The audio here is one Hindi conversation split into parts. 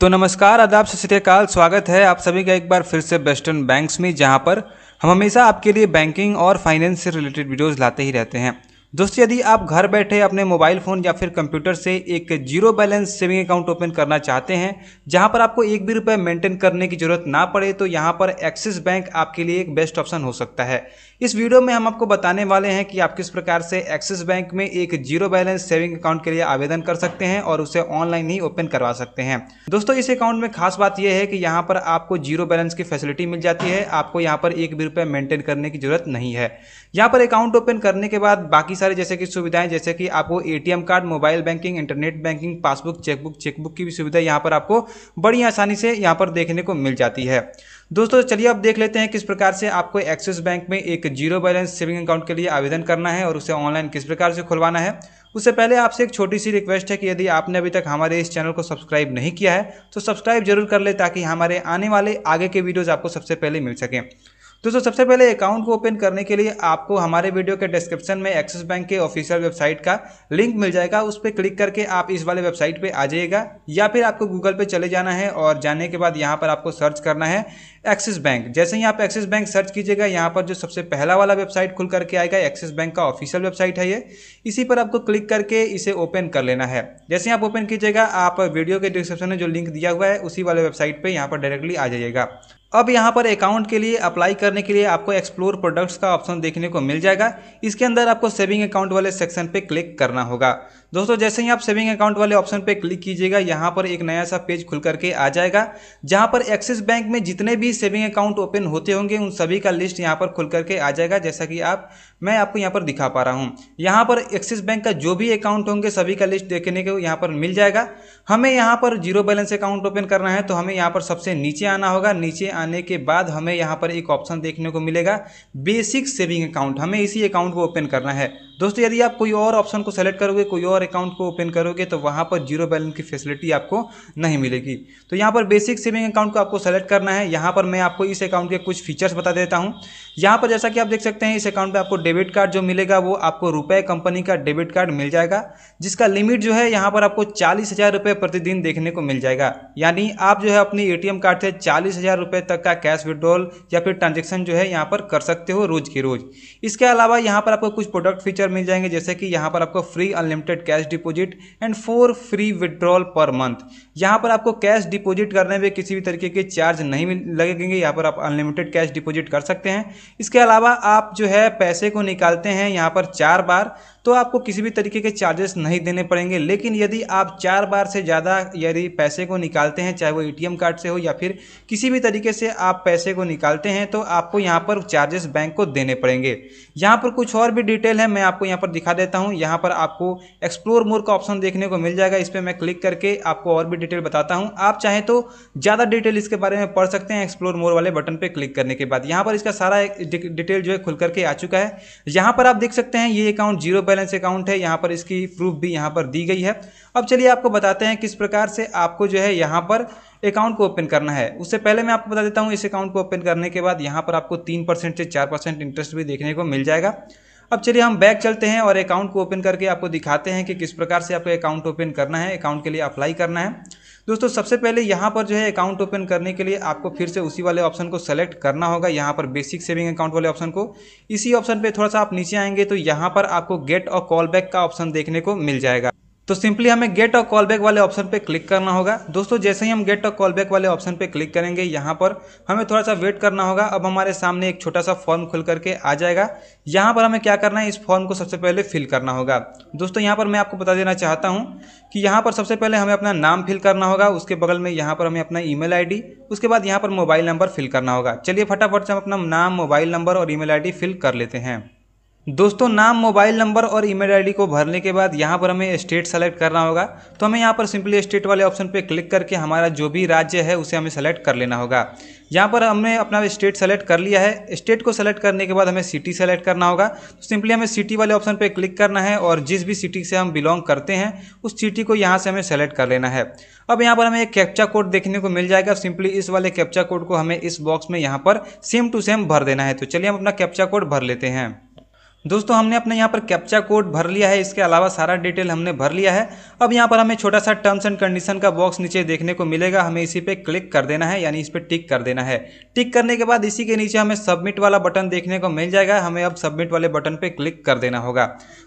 तो नमस्कार आदाब सत्यकाल स्वागत है आप सभी का एक बार फिर से वेस्टर्न बैंक्स में जहां पर हम हमेशा आपके लिए बैंकिंग और फाइनेंस से रिलेटेड वीडियोस लाते ही रहते हैं दोस्तों यदि आप घर बैठे अपने मोबाइल फ़ोन या फिर कंप्यूटर से एक zero balance saving account open करना चाहते हैं जहां पर आपको एक भी रुपए मेंटेन करने की ज़रूरत ना पड़े तो यहां पर एक्सिस बैंक आपके लिए एक बेस्ट ऑप्शन हो सकता है इस वीडियो में हम आपको बताने वाले हैं कि आप किस प्रकार से एक्सिस बैंक में एक जीरो बैलेंस सेविंग अकाउंट के लिए आवेदन कर सकते हैं और उसे ऑनलाइन ही ओपन करवा सकते हैं दोस्तों इस अकाउंट में खास बात यह है कि यहाँ पर आपको जीरो बैलेंस की फैसिलिटी मिल जाती है आपको यहाँ पर एक भी रुपये मेंटेन करने की जरूरत नहीं है यहाँ पर अकाउंट ओपन करने के बाद बाकी सारे जैसे कि सुविधाएं जैसे कि आपको ATM card mobile banking internet banking passbook chequebook chequebook की भी सुविधा यहाँ पर आपको बड़ी आसानी से यहाँ पर देखने को मिल जाती है दोस्तों चलिए अब देख लेते हैं किस प्रकार से आपको एक्सिस बैंक में एक जीरो बैलेंस सेविंग अकाउंट के लिए आवेदन करना है और उसे ऑनलाइन किस प्रकार से खुलवाना है उससे पहले आपसे एक छोटी सी रिक्वेस्ट है कि यदि आपने अभी तक हमारे इस चैनल को सब्सक्राइब नहीं किया है तो सब्सक्राइब जरूर कर ले ताकि हमारे आने वाले आगे के वीडियोज़ आपको सबसे पहले मिल सकें दोस्तों सबसे पहले अकाउंट को ओपन करने के लिए आपको हमारे वीडियो के डिस्क्रिप्शन में एक्सिस बैंक के ऑफिशियल वेबसाइट का लिंक मिल जाएगा उस पर क्लिक करके आप इस वाले वेबसाइट पे आ जाइएगा या फिर आपको गूगल पे चले जाना है और जाने के बाद यहाँ पर आपको सर्च करना है एक्सिस बैंक जैसे ही आप एक्सिस बैंक सर्च कीजिएगा यहाँ पर जो सबसे पहला वाला वेबसाइट खुल करके आएगा एक्सिस बैंक का ऑफिशियल वेबसाइट है ये इसी पर आपको क्लिक करके इसे ओपन कर लेना है जैसे ही आप ओपन कीजिएगा आप वीडियो के डिस्क्रिप्शन में जो लिंक दिया हुआ है उसी वाले वेबसाइट पर यहाँ पर डायरेक्टली आ जाइएगा अब यहाँ पर अकाउंट के लिए अप्लाई करने के लिए आपको एक्सप्लोर प्रोडक्ट्स का ऑप्शन देखने को मिल जाएगा इसके अंदर आपको सेविंग अकाउंट वाले सेक्शन पे क्लिक करना होगा दोस्तों जैसे ही आप सेविंग अकाउंट वाले ऑप्शन पे क्लिक कीजिएगा यहाँ पर एक नया सा पेज खुल करके आ जाएगा जहाँ पर एक्सिस बैंक में जितने भी सेविंग अकाउंट ओपन होते होंगे उन सभी का लिस्ट यहाँ पर खुल करके आ जाएगा जैसा कि आप मैं आपको यहाँ पर दिखा पा रहा हूँ यहाँ पर एक्सिस बैंक का जो भी अकाउंट होंगे सभी का लिस्ट देखने को यहाँ पर मिल जाएगा हमें यहाँ पर जीरो बैलेंस अकाउंट ओपन करना है तो हमें यहाँ पर सबसे नीचे आना होगा नीचे आने के बाद हमें यहाँ पर एक ऑप्शन देखने को मिलेगा बेसिक सेविंग अकाउंट हमें इसी अकाउंट को ओपन करना है दोस्तों यदि आप कोई और ऑप्शन को सेलेक्ट करोगे कोई और अकाउंट को ओपन करोगे तो वहां पर जीरो बैलेंस की फैसिलिटी आपको नहीं मिलेगी तो यहां पर बेसिक सेविंग अकाउंट को आपको सेलेक्ट करना है यहां पर मैं आपको इस अकाउंट के कुछ फीचर्स बता देता हूँ यहां पर जैसा कि आप देख सकते हैं इस अकाउंट पर आपको डेबिट कार्ड जो मिलेगा वो आपको रुपये कंपनी का डेबिट कार्ड मिल जाएगा जिसका लिमिट जो है यहाँ पर आपको चालीस हज़ार रुपये प्रतिदिन देखने को मिल जाएगा यानी आप जो है अपनी ए कार्ड से चालीस हज़ार रुपये तक का कैश विड्रॉल या फिर ट्रांजेक्शन जो है यहाँ पर कर सकते हो रोज़ के रोज़ इसके अलावा यहाँ पर आपको कुछ प्रोडक्ट फीचर फीचर मिल जाएंगे जैसे कि यहाँ पर आपको free unlimited cash deposit and four free withdrawal per month यहाँ पर आपको कैश डिपॉजिट करने में किसी भी तरीके के चार्ज नहीं लगेंगे यहाँ पर आप अनलिमिटेड कैश डिपॉजिट कर सकते हैं इसके अलावा आप जो है पैसे को निकालते हैं यहाँ पर चार बार तो आपको किसी भी तरीके के चार्जेस नहीं देने पड़ेंगे लेकिन यदि आप चार बार से ज़्यादा यदि पैसे को निकालते हैं चाहे वो एटीएम कार्ड से हो या फिर किसी भी तरीके से आप पैसे को निकालते हैं तो आपको यहाँ पर चार्जेस बैंक को देने पड़ेंगे यहाँ पर कुछ और भी डिटेल है मैं आप आपको यहाँ पर दिखा देता हूँ यहाँ पर आपको एक्सप्लोर मोर का ऑप्शन देखने को मिल जाएगा इस पर मैं क्लिक करके आपको और भी डिटेल बताता हूँ आप चाहें तो ज़्यादा डिटेल इसके बारे में पढ़ सकते हैं एक्सप्लोर मोर वाले बटन पर क्लिक करने के बाद यहाँ पर इसका सारा डिटेल जो है खुल करके आ चुका है यहाँ पर आप देख सकते हैं ये अकाउंट जीरो बैलेंस अकाउंट है यहाँ पर इसकी प्रूफ भी यहाँ पर दी गई है अब चलिए आपको बताते हैं किस प्रकार से आपको जो है यहाँ पर अकाउंट को ओपन करना है उससे पहले मैं आपको बता देता हूँ इस अकाउंट को ओपन करने के बाद यहाँ पर आपको तीन परसेंट से चार परसेंट इंटरेस्ट भी देखने को मिल जाएगा अब चलिए हम बैक चलते हैं और अकाउंट को ओपन करके आपको दिखाते हैं कि किस प्रकार से आपको अकाउंट ओपन करना है अकाउंट के लिए अप्लाई करना है दोस्तों सबसे पहले यहाँ पर जो है अकाउंट ओपन करने के लिए आपको फिर से उसी वाले ऑप्शन को सेलेक्ट करना होगा यहाँ पर बेसिक सेविंग अकाउंट वाले ऑप्शन को इसी ऑप्शन पे थोड़ा सा आप नीचे आएंगे तो यहाँ पर आपको गेट और कॉल बैक का ऑप्शन देखने को मिल जाएगा तो सिंपली हमें गेट और कॉल बैक वाले ऑप्शन पे क्लिक करना होगा दोस्तों जैसे ही हम गेट और कॉल बैक वाले ऑप्शन पे क्लिक करेंगे यहाँ पर हमें थोड़ा सा वेट करना होगा अब हमारे सामने एक छोटा सा फॉर्म खुल करके आ जाएगा यहाँ पर हमें क्या करना है इस फॉर्म को सबसे पहले फिल करना होगा दोस्तों यहाँ पर मैं आपको बता देना चाहता हूँ कि यहाँ पर सबसे पहले हमें अपना नाम फिल करना होगा उसके बगल में यहाँ पर हमें अपना ई मेल उसके बाद यहाँ पर मोबाइल नंबर फिल करना होगा चलिए फटाफट से हम अपना नाम मोबाइल नंबर और ई मेल फिल कर लेते हैं दोस्तों नाम मोबाइल नंबर और ईमेल आईडी को भरने के बाद यहाँ पर हमें स्टेट सेलेक्ट करना होगा तो हमें यहाँ पर सिंपली स्टेट वाले ऑप्शन पे क्लिक करके हमारा जो भी राज्य है उसे हमें सेलेक्ट कर लेना होगा यहाँ पर हमने अपना स्टेट सेलेक्ट कर लिया है स्टेट को सेलेक्ट करने के बाद हमें सिटी सेलेक्ट करना होगा तो सिंपली हमें सिटी वाले ऑप्शन पर क्लिक करना है और जिस भी सिटी से हम बिलोंग करते हैं उस सिटी को यहाँ से हमें सेलेक्ट कर लेना है अब यहाँ पर हमें एक कैप्चा कोड देखने को मिल जाएगा सिंपली इस वाले कैप्चा कोड को हमें इस बॉक्स में यहाँ पर सेम टू सेम भर देना है तो चलिए हम अपना कैप्चा कोड भर लेते हैं दोस्तों हमने अपने यहाँ पर कैप्चा कोड भर लिया है इसके अलावा सारा डिटेल हमने भर लिया है अब यहाँ पर हमें छोटा सा टर्म्स एंड कंडीशन का बॉक्स नीचे देखने को मिलेगा हमें इसी पे क्लिक कर देना है यानी इस पर टिक कर देना है टिक करने के बाद इसी के नीचे हमें सबमिट वाला बटन देखने को मिल जाएगा हमें अब सबमिट वाले बटन पर क्लिक कर देना होगा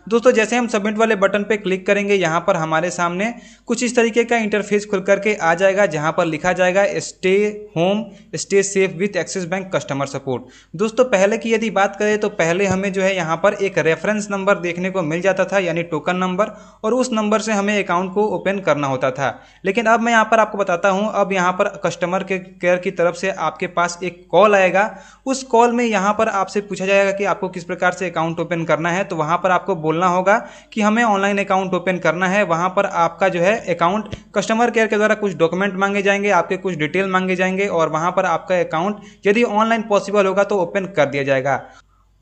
दोस्तों जैसे हम सबमिट वाले बटन पर क्लिक करेंगे यहाँ पर हमारे सामने कुछ इस तरीके का इंटरफेस खुल करके आ जाएगा जहाँ पर लिखा जाएगा stay home stay safe with Axis bank customer support दोस्तों पहले की यदि बात करें तो पहले हमें जो है यहाँ पर एक रेफरेंस नंबर देखने को मिल जाता था यानी टोकन नंबर और उस नंबर से हमें अकाउंट को ओपन करना होता था लेकिन अब मैं यहाँ पर आपको बताता हूँ अब यहाँ पर कस्टमर के केयर की तरफ से आपके पास एक कॉल आएगा उस कॉल में यहाँ पर आपसे पूछा जाएगा कि आपको किस प्रकार से अकाउंट ओपन करना है तो वहाँ पर आपको बोलना होगा कि हमें ऑनलाइन अकाउंट ओपन करना है वहाँ पर आपका जो है अकाउंट कस्टमर केयर के द्वारा कुछ डॉक्यूमेंट मांगे जाएंगे आपके कुछ डिटेल मांगे जाएंगे और वहाँ पर आपका अकाउंट यदि ऑनलाइन पॉसिबल होगा तो ओपन कर दिया जाएगा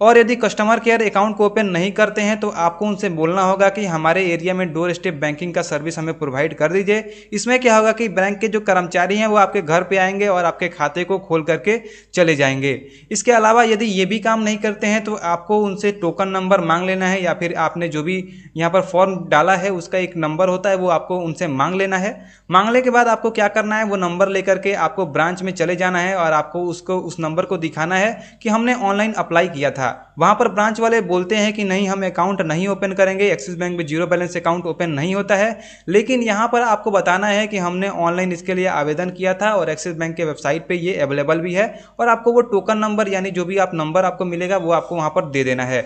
और यदि कस्टमर केयर अकाउंट को ओपन नहीं करते हैं तो आपको उनसे बोलना होगा कि हमारे एरिया में डोर स्टेप बैंकिंग का सर्विस हमें प्रोवाइड कर दीजिए इसमें क्या होगा कि बैंक के जो कर्मचारी हैं वो आपके घर पे आएंगे और आपके खाते को खोल करके चले जाएंगे इसके अलावा यदि ये भी काम नहीं करते हैं तो आपको उनसे टोकन नंबर मांग लेना है या फिर आपने जो भी यहाँ पर फॉर्म डाला है उसका एक नंबर होता है वो आपको उनसे मांग लेना है मांगने के बाद आपको क्या करना है वो नंबर लेकर के आपको ब्रांच में चले जाना है और आपको उसको उस नंबर को दिखाना है कि हमने ऑनलाइन अप्लाई किया था था वहाँ पर ब्रांच वाले बोलते हैं कि नहीं हम अकाउंट नहीं ओपन करेंगे एक्सिस बैंक में जीरो बैलेंस अकाउंट ओपन नहीं होता है लेकिन यहाँ पर आपको बताना है कि हमने ऑनलाइन इसके लिए आवेदन किया था और एक्सिस बैंक के वेबसाइट पर ये अवेलेबल भी है और आपको वो टोकन नंबर यानी जो भी आप नंबर आपको मिलेगा वो आपको वहाँ पर दे देना है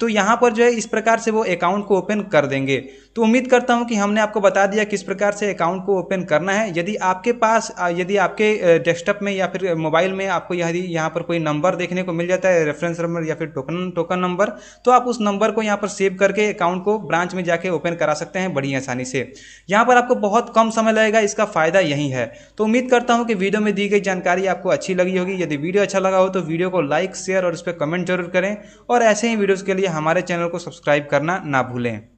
तो यहाँ पर जो है इस प्रकार से वो अकाउंट को ओपन कर देंगे तो उम्मीद करता हूँ कि हमने आपको बता दिया किस प्रकार से अकाउंट को ओपन करना है यदि आपके पास यदि आपके डेस्कटॉप में या फिर मोबाइल में आपको यदि यहाँ पर कोई नंबर देखने को मिल जाता है रेफरेंस नंबर या फिर टोकन टोकन नंबर तो आप उस नंबर को यहाँ पर सेव करके अकाउंट को ब्रांच में जाके ओपन करा सकते हैं बड़ी आसानी से यहाँ पर आपको बहुत कम समय लगेगा इसका फ़ायदा यही है तो उम्मीद करता हूँ कि वीडियो में दी गई जानकारी आपको अच्छी लगी होगी यदि वीडियो अच्छा लगा हो तो वीडियो को लाइक शेयर और उस पर कमेंट जरूर करें और ऐसे ही वीडियोज़ के के लिए हमारे चैनल को सब्सक्राइब करना ना भूलें